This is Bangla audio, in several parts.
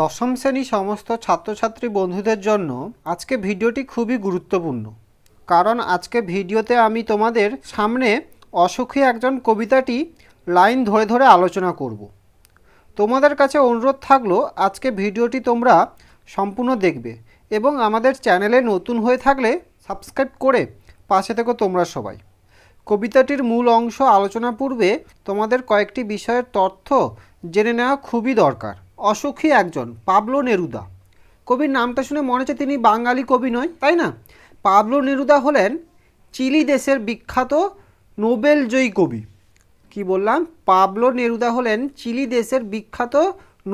দশম শ্রেণী সমস্ত ছাত্রছাত্রী বন্ধুদের জন্য আজকে ভিডিওটি খুবই গুরুত্বপূর্ণ কারণ আজকে ভিডিওতে আমি তোমাদের সামনে অসুখী একজন কবিতাটি লাইন ধরে ধরে আলোচনা করব তোমাদের কাছে অনুরোধ থাকলো আজকে ভিডিওটি তোমরা সম্পূর্ণ দেখবে এবং আমাদের চ্যানেলে নতুন হয়ে থাকলে সাবস্ক্রাইব করে পাশে থেকো তোমরা সবাই কবিতাটির মূল অংশ আলোচনা পূর্বে তোমাদের কয়েকটি বিষয়ের তথ্য জেনে নেওয়া খুবই দরকার অসুখী একজন পাবলো নেরুদা কবির নামটা শুনে মনে হচ্ছে তিনি বাঙালি কবি নয় তাই না পাবলো নেরুদা হলেন চিলি দেশের বিখ্যাত নোবেল জয়ী কবি কি বললাম পাবলো নেরুদা হলেন চিলি দেশের বিখ্যাত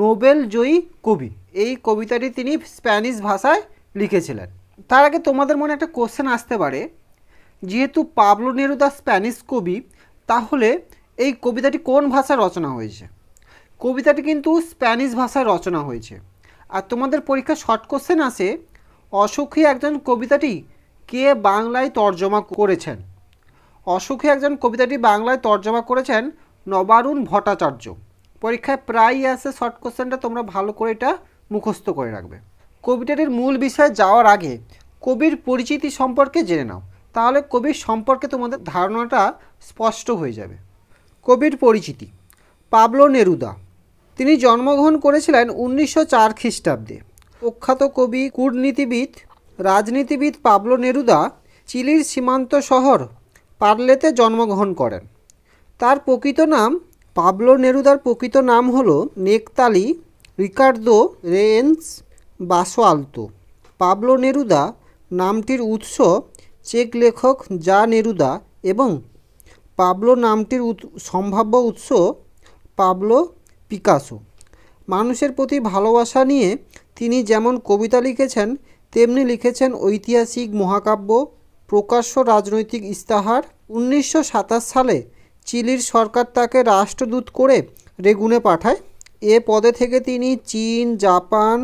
নোবেল জয়ী কবি এই কবিতাটি তিনি স্প্যানিশ ভাষায় লিখেছিলেন তার আগে তোমাদের মনে একটা কোশ্চেন আসতে পারে যেহেতু পাবলো নেরুদা স্প্যানিশ কবি তাহলে এই কবিতাটি কোন ভাষায় রচনা হয়েছে কবিতাটি কিন্তু স্প্যানিশ ভাষায় রচনা হয়েছে আর তোমাদের পরীক্ষা শর্ট কোশ্চেন আসে অসুখী একজন কবিতাটি কে বাংলায় তর্জমা করেছেন অসুখী একজন কবিতাটি বাংলায় তর্জমা করেছেন নবারুণ ভট্টাচার্য পরীক্ষায় প্রায়ই আসে শর্ট কোশ্চেনটা তোমরা ভালো করে এটা মুখস্থ করে রাখবে কবিতাটির মূল বিষয়ে যাওয়ার আগে কবির পরিচিতি সম্পর্কে জেনে নাও তাহলে কবির সম্পর্কে তোমাদের ধারণাটা স্পষ্ট হয়ে যাবে কবির পরিচিতি পাবলো নেরুদা তিনি জন্মগ্রহণ করেছিলেন উনিশশো চার খ্রিস্টাব্দে প্রখ্যাত কবি কূটনীতিবিদ রাজনীতিবিদ পাবলো নেরুদা চিলির সীমান্ত শহর পার্লেতে জন্মগ্রহণ করেন তার প্রকৃত নাম পাবলো নেরুদার প্রকৃত নাম হল Neftali Ricardo Reyes Basoalto Pablo Neruda নামটির উৎস চেক লেখক যা নেরুদা এবং পাবলো নামটির সম্ভাব্য উৎস পাবলো পিকাসো মানুষের প্রতি ভালোবাসা নিয়ে তিনি যেমন কবিতা লিখেছেন তেমনি লিখেছেন ঐতিহাসিক মহাকাব্য প্রকাশ্য রাজনৈতিক ইস্তাহার উনিশশো সালে চিলির সরকার তাকে রাষ্ট্রদূত করে রেগুনে পাঠায় এ পদে থেকে তিনি চীন জাপান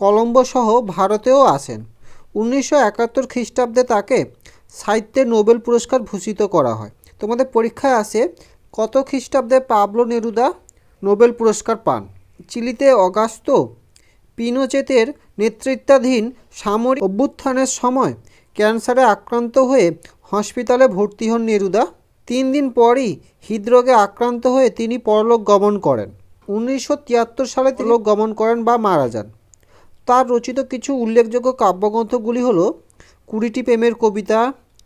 কলম্বো সহ ভারতেও আসেন উনিশশো একাত্তর খ্রিস্টাব্দে তাকে সাহিত্যে নোবেল পুরস্কার ভূষিত করা হয় তোমাদের পরীক্ষায় আসে কত খ্রিস্টাব্দে পাবলো নেরুদা নোবেল পুরস্কার পান চিলিতে অগাস্ত পিনোচেতের নেতৃত্বাধীন সামরিক অভ্যুত্থানের সময় ক্যান্সারে আক্রান্ত হয়ে হসপিটালে ভর্তি হন নেরুদা তিন দিন পরই হৃদরোগে আক্রান্ত হয়ে তিনি পরলোক গমন করেন উনিশশো সালে পরলোক গমন করেন বা মারা যান তার রচিত কিছু উল্লেখযোগ্য কাব্যগ্রন্থগুলি হল কুড়িটি প্রেমের কবিতা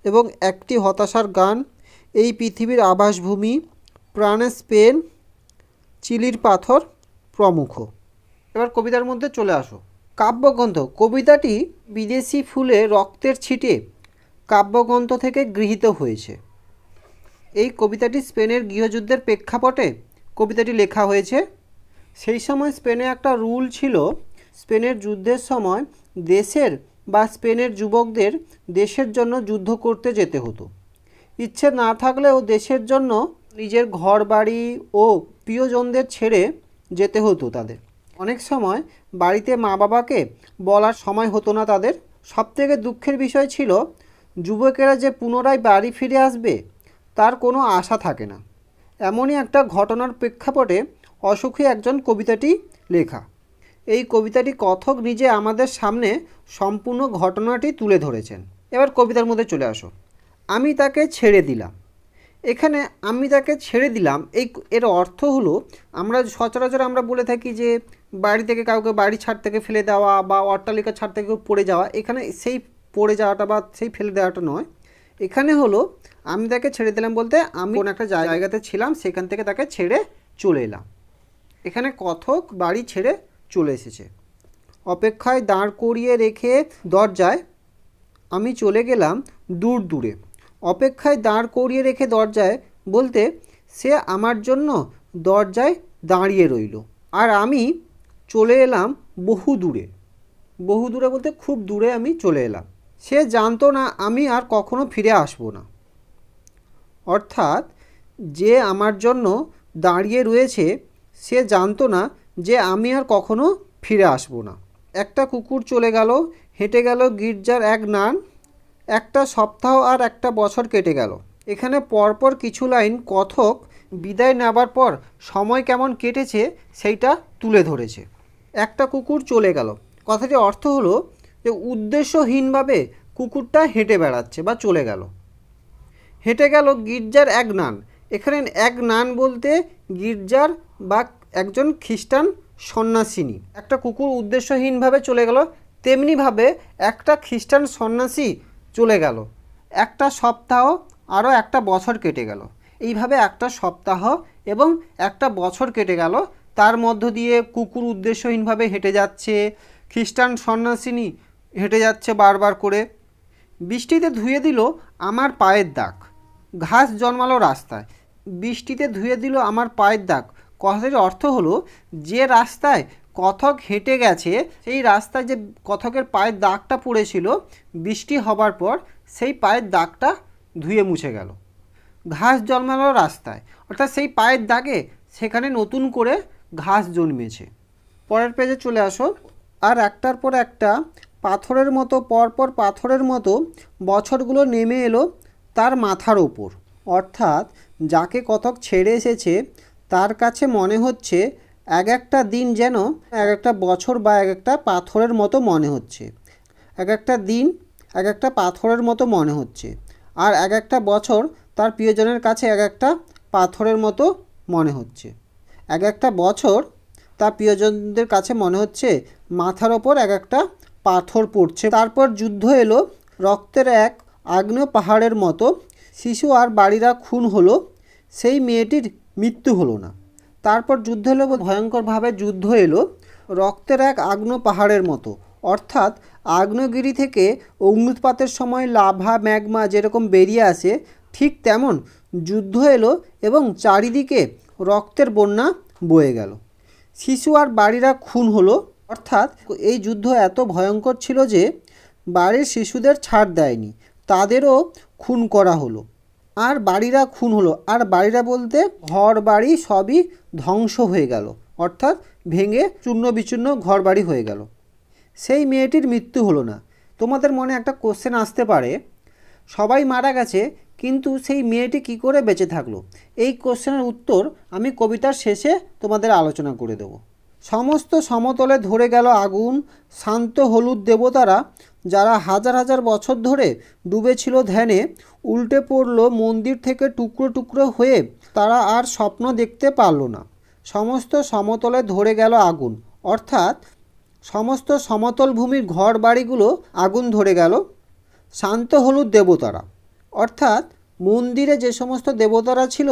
এবং একটি হতাশার গান এই পৃথিবীর আবাসভূমি প্রাণে স্পেন চিলির পাথর প্রমুখ এবার কবিতার মধ্যে চলে আসো কাব্যগ্রন্থ কবিতাটি বিদেশি ফুলে রক্তের ছিটে কাব্যগ্রন্থ থেকে গৃহীত হয়েছে এই কবিতাটি স্পেনের গৃহযুদ্ধের প্রেক্ষাপটে কবিতাটি লেখা হয়েছে সেই সময় স্পেনে একটা রুল ছিল স্পেনের যুদ্ধের সময় দেশের বা স্পেনের যুবকদের দেশের জন্য যুদ্ধ করতে যেতে হতো ইচ্ছে না থাকলেও দেশের জন্য নিজের ঘর বাড়ি ও প্রিয়জনদের ছেড়ে যেতে হতো তাদের অনেক সময় বাড়িতে মা বাবাকে বলার সময় হতো না তাদের সবথেকে দুঃখের বিষয় ছিল যুবকেরা যে পুনরায় বাড়ি ফিরে আসবে তার কোনো আশা থাকে না এমনই একটা ঘটনার প্রেক্ষাপটে অসুখী একজন কবিতাটি লেখা এই কবিতাটি কথক নিজে আমাদের সামনে সম্পূর্ণ ঘটনাটি তুলে ধরেছেন এবার কবিতার মধ্যে চলে আসো আমি তাকে ছেড়ে দিলাম এখানে আমি তাকে ছেড়ে দিলাম এই এর অর্থ হলো আমরা সচরাচর আমরা বলে থাকি যে বাড়ি থেকে কাউকে বাড়ি ছাড় থেকে ফেলে দেওয়া বা অট্টালিকা ছাড় থেকে পড়ে যাওয়া এখানে সেই পড়ে যাওয়াটা বা সেই ফেলে দেওয়াটা নয় এখানে হলো আমি তাকে ছেড়ে দিলাম বলতে আমি কোনো একটা জায়গাতে ছিলাম সেখান থেকে তাকে ছেড়ে চলে এলাম এখানে কথক বাড়ি ছেড়ে চলে এসেছে অপেক্ষায় দাঁড় করিয়ে রেখে দরজায় আমি চলে গেলাম দূর দূরে অপেক্ষায় দাঁড় করিয়ে রেখে দরজায় বলতে সে আমার জন্য দরজায় দাঁড়িয়ে রইল আর আমি চলে এলাম বহু দূরে বহু দূরে বলতে খুব দূরে আমি চলে এলাম সে জানতো না আমি আর কখনো ফিরে আসব না অর্থাৎ যে আমার জন্য দাঁড়িয়ে রয়েছে সে জানতো না যে আমি আর কখনো ফিরে আসব না একটা কুকুর চলে গেল হেঁটে গেল গির্জার এক নান একটা সপ্তাহ আর একটা বছর কেটে গেল এখানে পরপর কিছু লাইন কথক বিদায় নেবার পর সময় কেমন কেটেছে সেইটা তুলে ধরেছে একটা কুকুর চলে গেল কথাটির অর্থ হলো যে উদ্দেশ্যহীনভাবে কুকুরটা হেঁটে বেড়াচ্ছে বা চলে গেল হেঁটে গেল গির্জার এক নান এখানে এক নান বলতে গির্জার বা একজন খ্রিস্টান সন্ন্যাসিনী একটা কুকুর উদ্দেশ্যহীনভাবে চলে গেল তেমনিভাবে একটা খ্রিস্টান সন্ন্যাসী চলে গেল একটা সপ্তাহ আরও একটা বছর কেটে গেল এইভাবে একটা সপ্তাহ এবং একটা বছর কেটে গেল তার মধ্য দিয়ে কুকুর উদ্দেশ্যহীনভাবে হেঁটে যাচ্ছে খ্রিস্টান সন্ন্যাসিনী হেঁটে যাচ্ছে বারবার করে বৃষ্টিতে ধুয়ে দিল আমার পায়ের দাগ ঘাস জন্মালো রাস্তায় বৃষ্টিতে ধুয়ে দিল আমার পায়ের দাগ কথাটির অর্থ হলো যে রাস্তায় কথক হেঁটে গেছে সেই রাস্তায় যে কথকের পায়ের দাগটা পড়েছিল বৃষ্টি হবার পর সেই পায়ের দাগটা ধুয়ে মুছে গেল ঘাস জন্মালো রাস্তায় অর্থাৎ সেই পায়ের দাগে সেখানে নতুন করে ঘাস জন্মেছে পরের পেজে চলে আসো আর একটার পর একটা পাথরের মতো পরপর পাথরের মতো বছরগুলো নেমে এলো তার মাথার ওপর অর্থাৎ যাকে কথক ছেড়ে এসেছে তার কাছে মনে হচ্ছে এক একটা দিন যেন এক একটা বছর বা এক একটা পাথরের মতো মনে হচ্ছে এক একটা দিন এক একটা পাথরের মতো মনে হচ্ছে আর এক একটা বছর তার প্রিয়জনের কাছে এক একটা পাথরের মতো মনে হচ্ছে এক একটা বছর তার প্রিয়জনদের কাছে মনে হচ্ছে মাথার ওপর এক একটা পাথর পড়ছে তারপর যুদ্ধ এলো রক্তের এক আগ্নেয় পাহাড়ের মতো শিশু আর বাড়িরা খুন হলো সেই মেয়েটির মৃত্যু হলো না তারপর যুদ্ধ এলো ভয়ঙ্করভাবে যুদ্ধ এলো রক্তের এক আগ্ন পাহাড়ের মতো অর্থাৎ আগ্নেয়গিরি থেকে অগ্নুৎপাতের সময় লাভা ম্যাগমা যেরকম বেরিয়ে আসে ঠিক তেমন যুদ্ধ এলো এবং চারিদিকে রক্তের বন্যা বয়ে গেল শিশু আর বাড়িরা খুন হলো অর্থাৎ এই যুদ্ধ এত ভয়ঙ্কর ছিল যে বাড়ির শিশুদের ছাড় দেয়নি তাদেরও খুন করা হলো আর বাড়িরা খুন হলো আর বাড়িরা বলতে ঘর বাড়ি সবই ধ্বংস হয়ে গেল অর্থাৎ ভেঙে চূর্ণ বিচূর্ণ ঘর বাড়ি হয়ে গেল সেই মেয়েটির মৃত্যু হলো না তোমাদের মনে একটা কোশ্চেন আসতে পারে সবাই মারা গেছে কিন্তু সেই মেয়েটি কি করে বেঁচে থাকলো এই কোশ্চেনের উত্তর আমি কবিতার শেষে তোমাদের আলোচনা করে দেব সমস্ত সমতলে ধরে গেল আগুন শান্ত হলুদ দেবতারা যারা হাজার হাজার বছর ধরে ডুবেছিল ধ্যানে উল্টে পড়ল মন্দির থেকে টুকরো টুকরো হয়ে তারা আর স্বপ্ন দেখতে পারল না সমস্ত সমতলে ধরে গেল আগুন অর্থাৎ সমস্ত সমতল ভূমির ঘর বাড়িগুলো আগুন ধরে গেল শান্ত হলুদ দেবতারা অর্থাৎ মন্দিরে যে সমস্ত দেবতারা ছিল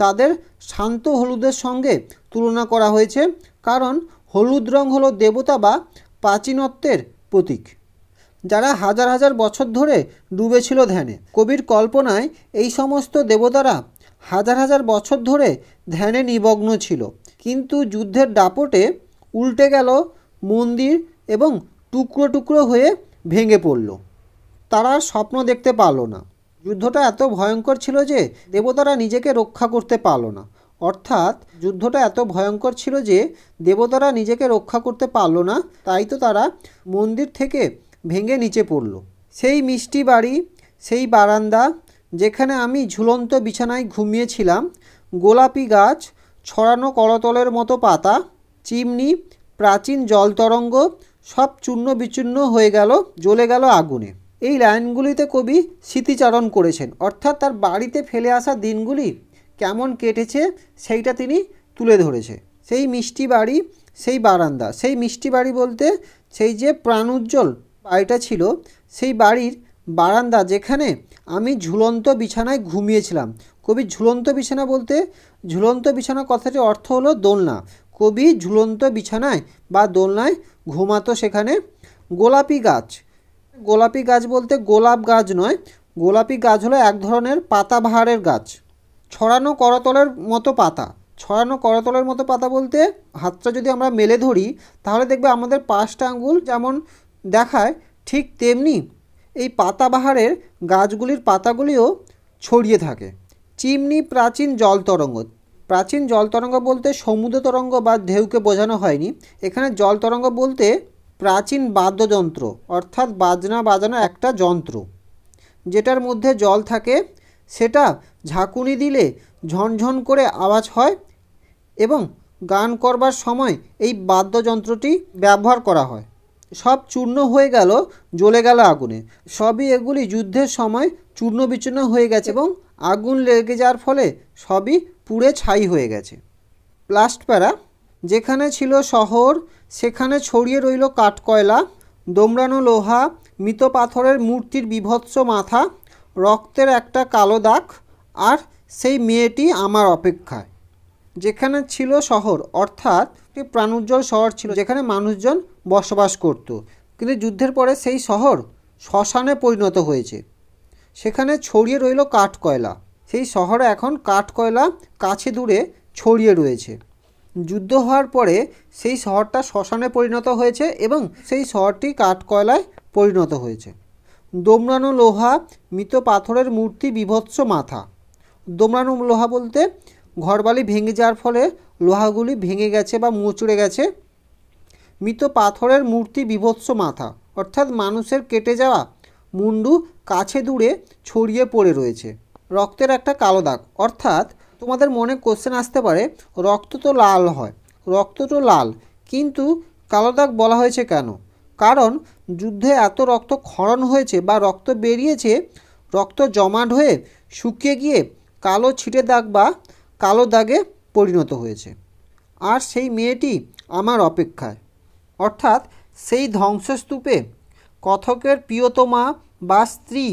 তাদের শান্ত হলুদের সঙ্গে তুলনা করা হয়েছে কারণ হলুদ রং হলো দেবতা বা প্রাচীনত্বের প্রতীক যারা হাজার হাজার বছর ধরে ডুবেছিল ধ্যানে কবির কল্পনায় এই সমস্ত দেবতারা হাজার হাজার বছর ধরে ধ্যানে নিমগ্ন ছিল কিন্তু যুদ্ধের দাপটে উল্টে গেল মন্দির এবং টুকরো টুকরো হয়ে ভেঙে পড়ল তারা স্বপ্ন দেখতে পারল না যুদ্ধটা এত ভয়ঙ্কর ছিল যে দেবতারা নিজেকে রক্ষা করতে পারল না অর্থাৎ যুদ্ধটা এত ভয়ঙ্কর ছিল যে দেবতারা নিজেকে রক্ষা করতে পারল না তাই তো তারা মন্দির থেকে ভেঙে নিচে পড়ল সেই মিষ্টি বাড়ি সেই বারান্দা যেখানে আমি ঝুলন্ত বিছানায় ঘুমিয়েছিলাম গোলাপি গাছ ছড়ানো করতলের মতো পাতা চিমনি প্রাচীন জলতরঙ্গ সব চূর্ণ বিচূর্ণ হয়ে গেল জ্বলে গেল আগুনে এই লাইনগুলিতে কবি স্মৃতিচারণ করেছেন অর্থাৎ তার বাড়িতে ফেলে আসা দিনগুলি কেমন কেটেছে সেইটা তিনি তুলে ধরেছে সেই মিষ্টি বাড়ি সেই বারান্দা সেই মিষ্টি বাড়ি বলতে সেই যে উজ্জ্বল বাড়িটা ছিল সেই বাড়ির বারান্দা যেখানে আমি ঝুলন্ত বিছানায় ঘুমিয়েছিলাম কবি ঝুলন্ত বিছানা বলতে ঝুলন্ত বিছানা কথাটির অর্থ হলো দোলনা কবি ঝুলন্ত বিছানায় বা দোলনায় ঘুমাতো সেখানে গোলাপি গাছ গোলাপি গাছ বলতে গোলাপ গাছ নয় গোলাপি গাছ হলো এক ধরনের পাতাবাহারের গাছ ছড়ানো করতলের মতো পাতা ছড়ানো করতলের মতো পাতা বলতে হাতটা যদি আমরা মেলে ধরি তাহলে দেখবে আমাদের পাঁচটা আঙ্গুল যেমন দেখায় ঠিক তেমনি এই পাতাবাহারের গাছগুলির পাতাগুলিও ছড়িয়ে থাকে চিমনি প্রাচীন জল তরঙ্গ প্রাচীন জল তরঙ্গ বলতে সমুদ্র তরঙ্গ বা ঢেউকে বোঝানো হয়নি এখানে জল তরঙ্গ বলতে প্রাচীন বাদ্যযন্ত্র অর্থাৎ বাজনা বাজানো একটা যন্ত্র যেটার মধ্যে জল থাকে সেটা ঝাঁকুনি দিলে ঝনঝন করে আওয়াজ হয় এবং গান করবার সময় এই বাদ্যযন্ত্রটি ব্যবহার করা হয় সব চূর্ণ হয়ে গেল জ্বলে গেল আগুনে সবই এগুলি যুদ্ধের সময় চূর্ণ বিচূর্ণ হয়ে গেছে এবং আগুন লেগে যাওয়ার ফলে সবই পুড়ে ছাই হয়ে গেছে প্লাস্টপ্যারা যেখানে ছিল শহর সেখানে ছড়িয়ে রইল কাঠকয়লা দোমড়ানো লোহা মৃত পাথরের মূর্তির বিভৎস মাথা রক্তের একটা কালো দাগ আর সেই মেয়েটি আমার অপেক্ষায় যেখানে ছিল শহর অর্থাৎ একটি প্রাণোজ্জ্বল শহর ছিল যেখানে মানুষজন বসবাস করত কিন্তু যুদ্ধের পরে সেই শহর শ্মশানে পরিণত হয়েছে সেখানে ছড়িয়ে রইল কাঠ কয়লা সেই শহরে এখন কাঠ কয়লা কাছে দূরে ছড়িয়ে রয়েছে যুদ্ধ হওয়ার পরে সেই শহরটা শ্মশানে পরিণত হয়েছে এবং সেই শহরটি কাঠ কয়লায় পরিণত হয়েছে দোমড়ানো লোহা মৃত পাথরের মূর্তি বিভৎস মাথা দোমড়ানো লোহা বলতে ঘরবালি ভেঙে যাওয়ার ফলে লোহাগুলি ভেঙে গেছে বা মুচড়ে গেছে মৃত পাথরের মূর্তি বিভৎস মাথা অর্থাৎ মানুষের কেটে যাওয়া মুন্ডু কাছে দূরে ছড়িয়ে পড়ে রয়েছে রক্তের একটা কালো দাগ অর্থাৎ তোমাদের মনে কোশ্চেন আসতে পারে রক্ত তো লাল হয় রক্ত তো লাল কিন্তু কালো দাগ বলা হয়েছে কেন কারণ যুদ্ধে এত রক্ত ক্ষরণ হয়েছে বা রক্ত বেরিয়েছে রক্ত জমাট হয়ে শুকিয়ে গিয়ে কালো ছিটে দাগ বা কালো দাগে পরিণত হয়েছে আর সেই মেয়েটি আমার অপেক্ষায় অর্থাৎ সেই ধ্বংসস্তূপে কথকের প্রিয়তমা বা স্ত্রী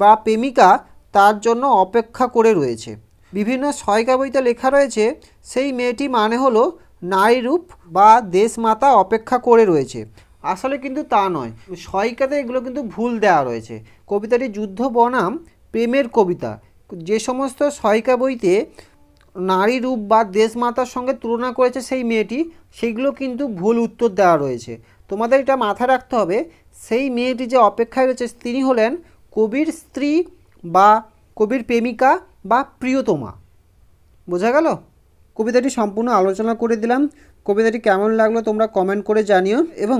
বা প্রেমিকা তার জন্য অপেক্ষা করে রয়েছে বিভিন্ন সয়কা বইতে লেখা রয়েছে সেই মেয়েটি মানে হলো নারীরূপ বা দেশমাতা অপেক্ষা করে রয়েছে আসলে কিন্তু তা নয় সহিকাতে এগুলো কিন্তু ভুল দেওয়া রয়েছে কবিতাটি যুদ্ধ বনাম প্রেমের কবিতা যে সমস্ত সয়িকা বইতে নারী রূপ বা দেশমাতার সঙ্গে তুলনা করেছে সেই মেয়েটি সেইগুলো কিন্তু ভুল উত্তর দেওয়া রয়েছে তোমাদের এটা মাথায় রাখতে হবে সেই মেয়েটি যে অপেক্ষায় রয়েছে তিনি হলেন কবির স্ত্রী বা কবির প্রেমিকা বা প্রিয়তমা বোঝা গেল কবিতাটি সম্পূর্ণ আলোচনা করে দিলাম কবিতাটি কেমন লাগলো তোমরা কমেন্ট করে জানিও এবং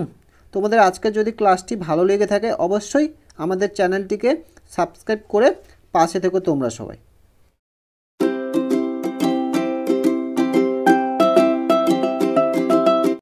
তোমাদের আজকে যদি ক্লাসটি ভালো লেগে থাকে অবশ্যই আমাদের চ্যানেলটিকে সাবস্ক্রাইব করে পাশে থেকো তোমরা সবাই